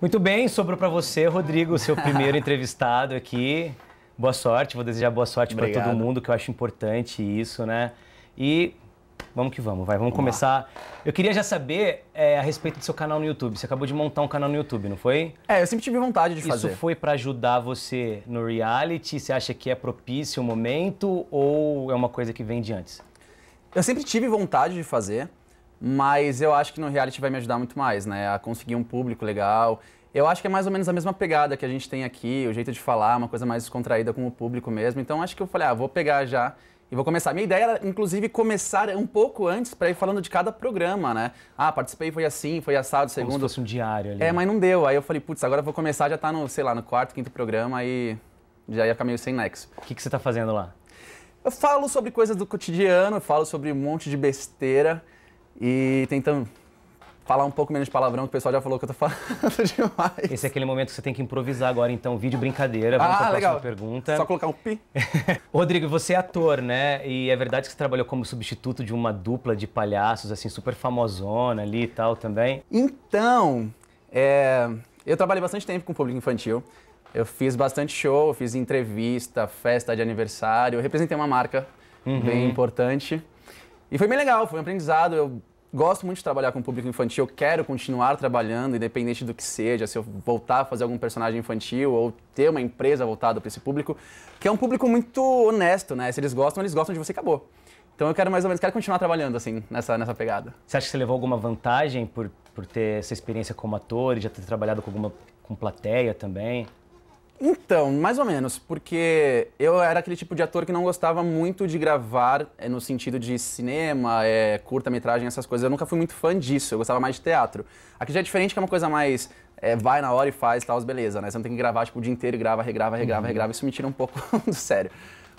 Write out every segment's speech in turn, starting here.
Muito bem, sobrou para você, Rodrigo, seu primeiro entrevistado aqui. Boa sorte, vou desejar boa sorte para todo mundo, que eu acho importante isso, né? E vamos que vamos, vai, vamos, vamos começar. Lá. Eu queria já saber é, a respeito do seu canal no YouTube. Você acabou de montar um canal no YouTube, não foi? É, eu sempre tive vontade de isso fazer. Isso foi para ajudar você no reality? Você acha que é propício o momento ou é uma coisa que vem de antes? Eu sempre tive vontade de fazer. Mas eu acho que no reality vai me ajudar muito mais, né? A conseguir um público legal. Eu acho que é mais ou menos a mesma pegada que a gente tem aqui, o jeito de falar, uma coisa mais descontraída com o público mesmo. Então acho que eu falei, ah, vou pegar já e vou começar. Minha ideia era, inclusive, começar um pouco antes para ir falando de cada programa, né? Ah, participei, foi assim, foi assado, segundo. Como se fosse um diário ali. É, né? mas não deu. Aí eu falei, putz, agora eu vou começar, já tá no, sei lá, no quarto, quinto programa, aí já ia ficar meio sem nexo. O que, que você tá fazendo lá? Eu falo sobre coisas do cotidiano, falo sobre um monte de besteira. E tentando falar um pouco menos de palavrão, que o pessoal já falou que eu tô falando demais. Esse é aquele momento que você tem que improvisar agora, então, vídeo brincadeira. Vamos ah, a legal. pergunta. Só colocar um pi. Rodrigo, você é ator, né? E é verdade que você trabalhou como substituto de uma dupla de palhaços, assim, super famosona ali e tal também? Então, é... eu trabalhei bastante tempo com o público infantil. Eu fiz bastante show, fiz entrevista, festa de aniversário, eu representei uma marca uhum. bem importante. E foi bem legal, foi um aprendizado. Eu gosto muito de trabalhar com o público infantil, eu quero continuar trabalhando, independente do que seja, se eu voltar a fazer algum personagem infantil ou ter uma empresa voltada para esse público, que é um público muito honesto, né? Se eles gostam, eles gostam de você, acabou. Então eu quero mais ou menos, quero continuar trabalhando assim, nessa, nessa pegada. Você acha que você levou alguma vantagem por, por ter essa experiência como ator e já ter trabalhado com alguma com plateia também? Então, mais ou menos, porque eu era aquele tipo de ator que não gostava muito de gravar é, no sentido de cinema, é, curta-metragem, essas coisas. Eu nunca fui muito fã disso, eu gostava mais de teatro. Aqui já é diferente, que é uma coisa mais é, vai na hora e faz, tal, beleza, né? Você não tem que gravar tipo, o dia inteiro, grava, regrava, regrava, uhum. regrava. Isso me tira um pouco do sério.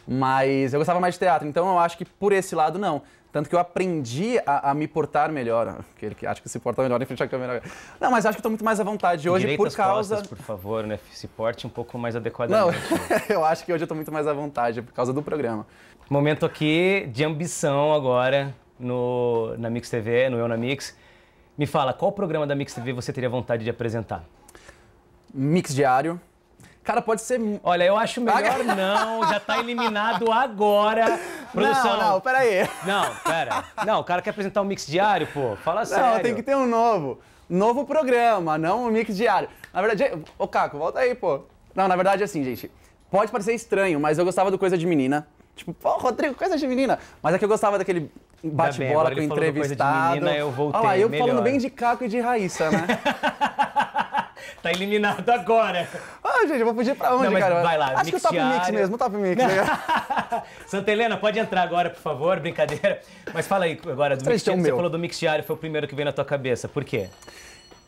Mas eu gostava mais de teatro, então eu acho que por esse lado não. Tanto que eu aprendi a, a me portar melhor. Aquele que acha que se porta melhor em frente à câmera. Não, mas acho que estou muito mais à vontade hoje Direita por causa. Costas, por favor, né? Se porte um pouco mais adequadamente. Não, eu acho que hoje eu estou muito mais à vontade por causa do programa. Momento aqui de ambição agora no, na Mix TV, no Eu na Mix. Me fala, qual programa da Mix TV você teria vontade de apresentar? Mix Diário Cara, pode ser. Olha, eu acho melhor não, já tá eliminado agora. Produção. Não, não, peraí. Não, pera. Não, o cara quer apresentar um mix diário, pô. Fala não, sério. Não, tem que ter um novo. Novo programa, não um mix diário. Na verdade, ô Caco, volta aí, pô. Não, na verdade é assim, gente. Pode parecer estranho, mas eu gostava do Coisa de Menina. Tipo, pô, Rodrigo, coisa de menina. Mas é que eu gostava daquele bate-bola com entrevistado. Menina, eu voltei, Olha lá, eu melhor. falando bem de Caco e de Raíssa, né? tá eliminado agora. gente, eu vou fugir pra onde, não, cara? Vai lá, Acho que o Top Mix mesmo, o Top Mix. Né? Santa Helena, pode entrar agora, por favor, brincadeira. Mas fala aí agora do Mix Você falou do Mix Diário, foi o primeiro que veio na tua cabeça. Por quê?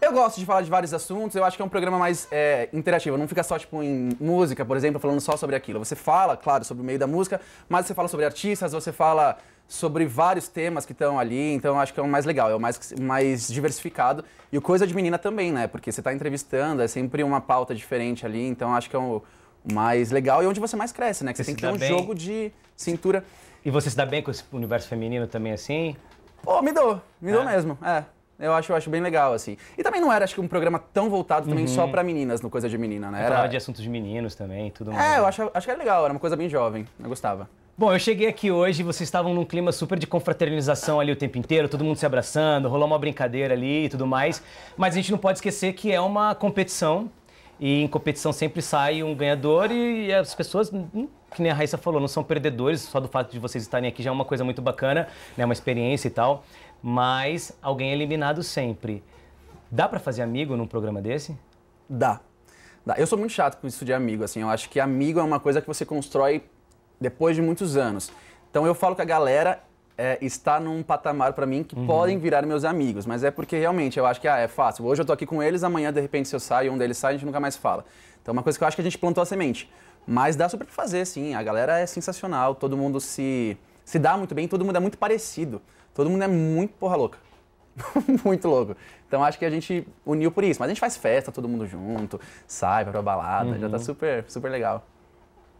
Eu gosto de falar de vários assuntos, eu acho que é um programa mais é, interativo, não fica só tipo em música, por exemplo, falando só sobre aquilo. Você fala, claro, sobre o meio da música, mas você fala sobre artistas, você fala sobre vários temas que estão ali, então acho que é o mais legal, é o mais, mais diversificado. E o Coisa de Menina também, né? Porque você está entrevistando, é sempre uma pauta diferente ali, então acho que é o mais legal e é onde você mais cresce, né? Que você, você tem que ter um bem. jogo de cintura. E você se dá bem com esse universo feminino também assim? Pô, oh, me dou, me é. dou mesmo, é. Eu acho, eu acho bem legal, assim. E também não era, acho que, um programa tão voltado também uhum. só para meninas, no Coisa de Menina, né? Era... Falava de assuntos de meninos também tudo é, mais. É, eu acho, acho que era legal, era uma coisa bem jovem. Eu gostava. Bom, eu cheguei aqui hoje, vocês estavam num clima super de confraternização ali o tempo inteiro, todo mundo se abraçando, rolou uma brincadeira ali e tudo mais. Mas a gente não pode esquecer que é uma competição e em competição sempre sai um ganhador e as pessoas hum, que nem a Raíssa falou, não são perdedores, só do fato de vocês estarem aqui já é uma coisa muito bacana, né? Uma experiência e tal mas alguém é eliminado sempre. Dá para fazer amigo num programa desse? Dá. Dá. Eu sou muito chato com isso de amigo, assim. Eu acho que amigo é uma coisa que você constrói depois de muitos anos. Então eu falo que a galera é, está num patamar para mim que uhum. podem virar meus amigos, mas é porque realmente eu acho que ah, é fácil. Hoje eu tô aqui com eles, amanhã de repente se eu saio, um deles sai, a gente nunca mais fala. Então é uma coisa que eu acho que a gente plantou a semente. Mas dá super pra fazer, sim. A galera é sensacional, todo mundo se, se dá muito bem, todo mundo é muito parecido todo mundo é muito porra louca. muito louco. Então acho que a gente uniu por isso. Mas a gente faz festa, todo mundo junto, sai, vai pra balada, uhum. já tá uhum. super, super legal.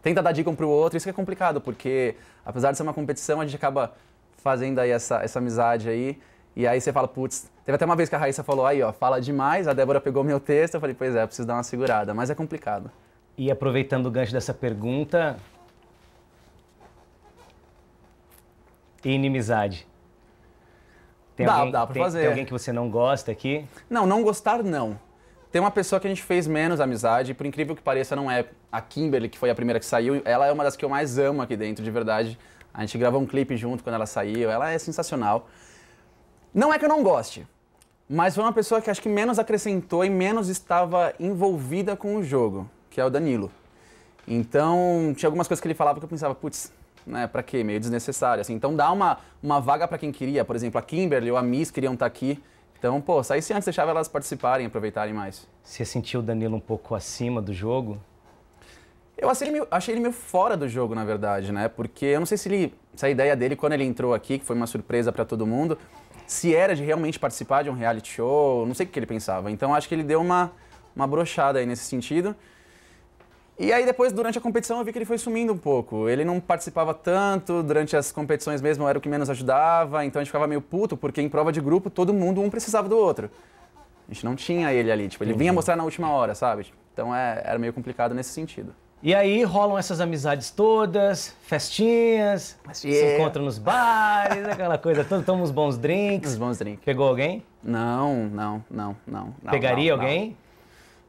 Tenta dar dica um pro outro, isso que é complicado, porque apesar de ser uma competição, a gente acaba fazendo aí essa, essa amizade aí. E aí você fala, putz, teve até uma vez que a Raíssa falou, aí ó, fala demais, a Débora pegou meu texto, eu falei, pois é, preciso dar uma segurada, mas é complicado. E aproveitando o gancho dessa pergunta. Inimizade. Tem dá, alguém, dá pra tem, fazer. Tem alguém que você não gosta aqui? Não, não gostar não. Tem uma pessoa que a gente fez menos amizade, por incrível que pareça, não é a Kimberly, que foi a primeira que saiu. Ela é uma das que eu mais amo aqui dentro, de verdade. A gente gravou um clipe junto quando ela saiu, ela é sensacional. Não é que eu não goste, mas foi uma pessoa que acho que menos acrescentou e menos estava envolvida com o jogo, que é o Danilo. Então, tinha algumas coisas que ele falava que eu pensava, putz, né, para quê? Meio desnecessário, assim. Então dá uma, uma vaga para quem queria, por exemplo, a Kimberly ou a Miss queriam estar tá aqui. Então, pô, saísse antes, deixava elas participarem, aproveitarem mais. Você sentiu o Danilo um pouco acima do jogo? Eu achei ele, meio, achei ele meio fora do jogo, na verdade, né? Porque eu não sei se, ele, se a ideia dele, quando ele entrou aqui, que foi uma surpresa para todo mundo, se era de realmente participar de um reality show, não sei o que ele pensava. Então acho que ele deu uma, uma brochada aí nesse sentido. E aí depois, durante a competição, eu vi que ele foi sumindo um pouco. Ele não participava tanto, durante as competições mesmo era o que menos ajudava, então a gente ficava meio puto, porque em prova de grupo todo mundo um precisava do outro. A gente não tinha ele ali, tipo, ele vinha mostrar na última hora, sabe? Então é, era meio complicado nesse sentido. E aí rolam essas amizades todas, festinhas, yeah. se encontram nos bares, aquela coisa toda, tomam uns bons drinks. Uns bons drinks. Pegou alguém? Não, não, não, não. Pegaria não, alguém?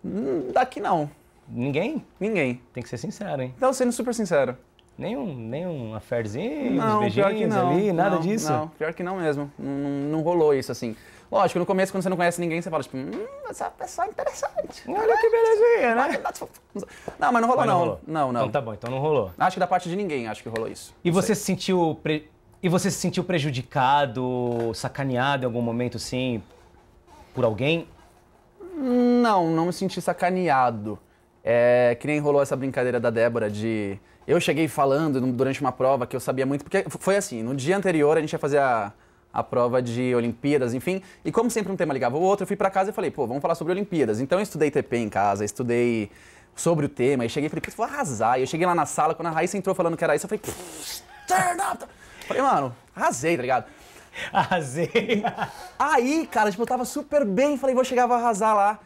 Não. Hum, daqui não. Ninguém? Ninguém. Tem que ser sincero, hein? Então, sendo super sincero. Nenhum, nenhum affairzinho, não, beijinhos pior que não, ali, nada não, disso? Não, pior que não mesmo. Não, não, rolou isso, assim. Lógico, no começo, quando você não conhece ninguém, você fala, tipo, hum, essa pessoa é interessante. Olha que belezinha, né? Não, mas não rolou, mas não. Rolou. Não, não. Então tá bom, então não rolou. Acho que da parte de ninguém, acho que rolou isso. E você sei. se sentiu... Pre... E você se sentiu prejudicado, sacaneado em algum momento, assim, por alguém? Não, não me senti sacaneado. É, que nem rolou essa brincadeira da Débora de. Eu cheguei falando durante uma prova que eu sabia muito, porque foi assim, no dia anterior a gente ia fazer a, a prova de Olimpíadas, enfim. E como sempre um tema ligava o outro, eu fui para casa e falei, pô, vamos falar sobre Olimpíadas. Então eu estudei TP em casa, estudei sobre o tema, e cheguei e falei, vou arrasar. E eu cheguei lá na sala, quando a Raíssa entrou falando que era isso, eu falei, turn up! Falei, mano, arrasei, tá ligado? Arrasei. Aí, cara, tipo, eu tava super bem, falei, vou chegar, vou arrasar lá.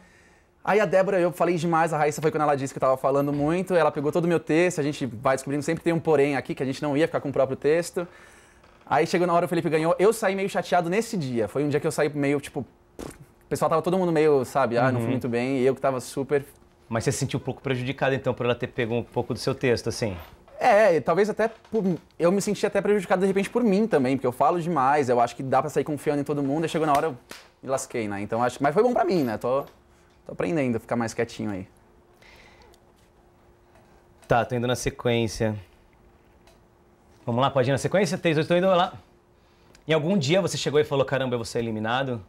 Aí a Débora, eu falei demais, a Raíssa foi quando ela disse que eu tava falando muito, ela pegou todo o meu texto, a gente vai descobrindo, sempre tem um porém aqui, que a gente não ia ficar com o próprio texto. Aí chegou na hora, o Felipe ganhou, eu saí meio chateado nesse dia, foi um dia que eu saí meio, tipo, o pessoal tava todo mundo meio, sabe, ah, uhum. não fui uhum. muito bem, e eu que tava super... Mas você se sentiu um pouco prejudicado, então, por ela ter pego um pouco do seu texto, assim? É, talvez até por... eu me senti até prejudicado de repente por mim também, porque eu falo demais, eu acho que dá para sair confiando em todo mundo, e chegou na hora eu me lasquei, né? Então acho, mas foi bom para mim, né? Tô Tô aprendendo a ficar mais quietinho aí. Tá, tô indo na sequência. Vamos lá, pode ir na sequência? 3, 8, tô indo lá. Em algum dia você chegou e falou, caramba, eu vou ser eliminado?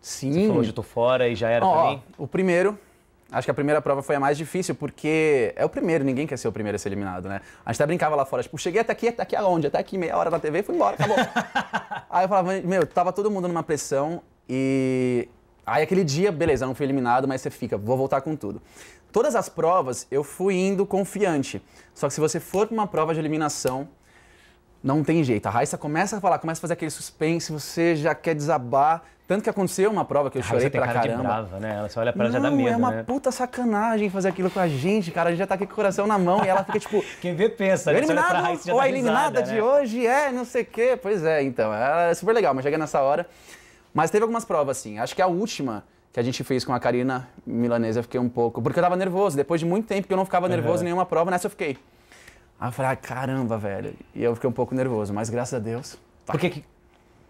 Sim. Você falou, hoje eu tô fora e já era oh, pra mim? O primeiro, Acho que a primeira prova foi a mais difícil, porque é o primeiro, ninguém quer ser o primeiro a ser eliminado, né? A gente até brincava lá fora, tipo, cheguei até aqui, até aqui aonde? Até aqui, meia hora na TV, fui embora, acabou. Aí eu falava, meu, tava todo mundo numa pressão e Aí aquele dia, beleza, não fui eliminado, mas você fica, vou voltar com tudo. Todas as provas eu fui indo confiante. Só que se você for para uma prova de eliminação, não tem jeito. A Raíssa começa a falar, começa a fazer aquele suspense, você já quer desabar. Tanto que aconteceu uma prova que eu chorei pra cara caramba. brava, né? Ela só olha pra ela não, já dá medo. É uma né? puta sacanagem fazer aquilo com a gente, cara. A gente já tá aqui com o coração na mão e ela fica tipo. Quem vê pensa, né? Eliminada, ou a eliminada risada, né? de hoje é, não sei o quê. Pois é, então. É super legal, mas chega nessa hora. Mas teve algumas provas, assim. Acho que a última que a gente fez com a Karina Milanesa, eu fiquei um pouco. Porque eu tava nervoso, depois de muito tempo que eu não ficava nervoso uhum. em nenhuma prova, nessa eu fiquei. Aí eu falei, ah, caramba, velho. E eu fiquei um pouco nervoso, mas graças a Deus. Tá. Por que que,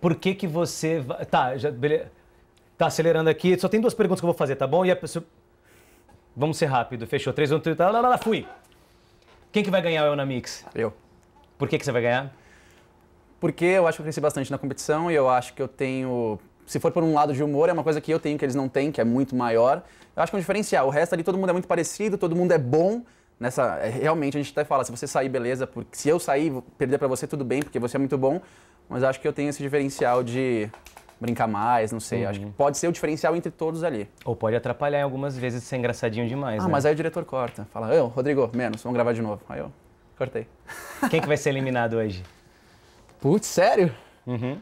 por que, que você. Tá, já. Beleza. Tá acelerando aqui. Só tem duas perguntas que eu vou fazer, tá bom? E a pessoa. Vamos ser rápido. Fechou. 3, 1, 3, lá, lá, lá, fui. Quem que vai ganhar o Eunamix? Eu. Por que, que você vai ganhar? Porque eu acho que eu cresci bastante na competição e eu acho que eu tenho se for por um lado de humor, é uma coisa que eu tenho que eles não têm, que é muito maior. Eu acho que é um diferencial. O resto ali todo mundo é muito parecido, todo mundo é bom. Nessa, é, realmente a gente até fala, se você sair, beleza, porque se eu sair, perder para você, tudo bem, porque você é muito bom. Mas acho que eu tenho esse diferencial de brincar mais, não sei. Uhum. Acho que uhum. pode ser o diferencial entre todos ali. Ou pode atrapalhar algumas vezes ser engraçadinho demais. Ah, né? mas aí o diretor corta. Fala, eu, Rodrigo, menos, vamos gravar de novo. Aí eu cortei. Quem que vai ser eliminado hoje? Putz, sério? Uhum.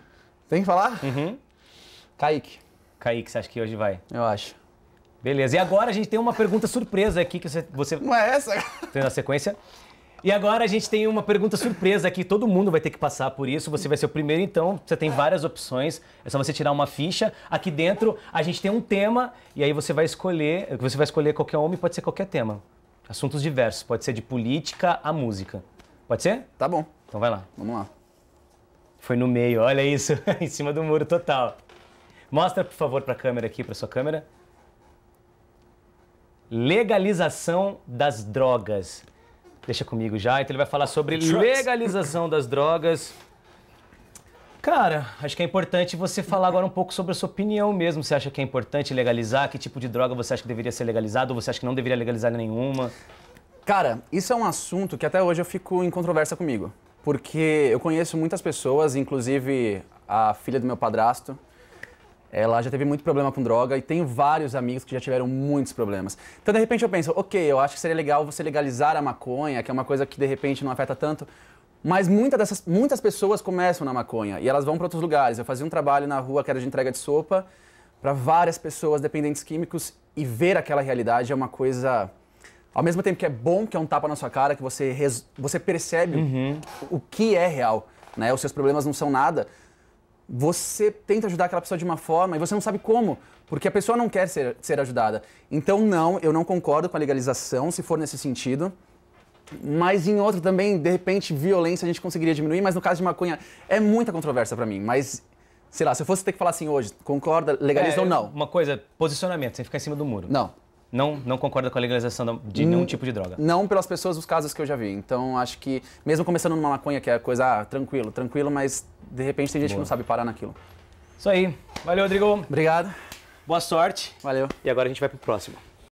Tem que falar? Uhum. Kaique. Kaique, você acha que hoje vai? Eu acho. Beleza. E agora a gente tem uma pergunta surpresa aqui que você. você Não é essa? Tem na sequência. E agora a gente tem uma pergunta surpresa aqui. Todo mundo vai ter que passar por isso. Você vai ser o primeiro, então você tem várias opções. É só você tirar uma ficha. Aqui dentro a gente tem um tema e aí você vai escolher. Você vai escolher qualquer homem, pode ser qualquer tema. Assuntos diversos. Pode ser de política a música. Pode ser? Tá bom. Então vai lá. Vamos lá. Foi no meio, olha isso. em cima do muro total. Mostra, por favor, para a câmera aqui, para sua câmera. Legalização das drogas. Deixa comigo já. Então ele vai falar sobre legalização das drogas. Cara, acho que é importante você falar agora um pouco sobre a sua opinião mesmo. Você acha que é importante legalizar? Que tipo de droga você acha que deveria ser legalizado? Ou você acha que não deveria legalizar nenhuma? Cara, isso é um assunto que até hoje eu fico em controvérsia comigo. Porque eu conheço muitas pessoas, inclusive a filha do meu padrasto, ela é, já teve muito problema com droga e tem vários amigos que já tiveram muitos problemas. Então, de repente, eu penso, ok, eu acho que seria legal você legalizar a maconha, que é uma coisa que de repente não afeta tanto. Mas muita dessas, muitas pessoas começam na maconha e elas vão para outros lugares. Eu fazia um trabalho na rua que era de entrega de sopa para várias pessoas dependentes químicos e ver aquela realidade é uma coisa. Ao mesmo tempo que é bom, que é um tapa na sua cara, que você, res... você percebe uhum. o que é real. Né? Os seus problemas não são nada, você tenta ajudar aquela pessoa de uma forma e você não sabe como, porque a pessoa não quer ser, ser ajudada. Então, não, eu não concordo com a legalização, se for nesse sentido. Mas em outro também, de repente, violência a gente conseguiria diminuir, mas no caso de maconha é muita controvérsia para mim. Mas, sei lá, se eu fosse ter que falar assim hoje, concorda, legaliza é, ou não? Uma coisa, posicionamento, sem ficar em cima do muro. Não. Não, não concorda com a legalização de nenhum hum, tipo de droga? Não pelas pessoas, os casos que eu já vi. Então, acho que, mesmo começando numa maconha, que é coisa, ah, tranquilo, tranquilo, mas de repente tem gente Boa. que não sabe parar naquilo. Isso aí. Valeu, Rodrigo. Obrigado. Boa sorte. Valeu. E agora a gente vai pro próximo.